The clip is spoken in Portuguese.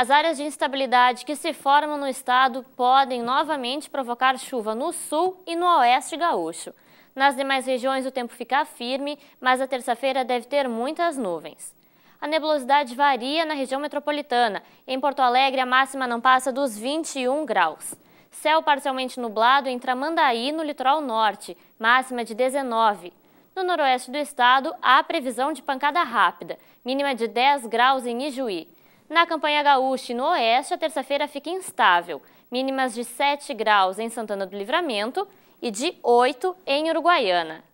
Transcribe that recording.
As áreas de instabilidade que se formam no estado podem novamente provocar chuva no sul e no oeste gaúcho. Nas demais regiões o tempo fica firme, mas a terça-feira deve ter muitas nuvens. A nebulosidade varia na região metropolitana. Em Porto Alegre, a máxima não passa dos 21 graus. Céu parcialmente nublado em Tramandaí, no litoral norte, máxima de 19. No noroeste do estado, há previsão de pancada rápida, mínima de 10 graus em Ijuí. Na campanha gaúcha e no oeste, a terça-feira fica instável, mínimas de 7 graus em Santana do Livramento e de 8 em Uruguaiana.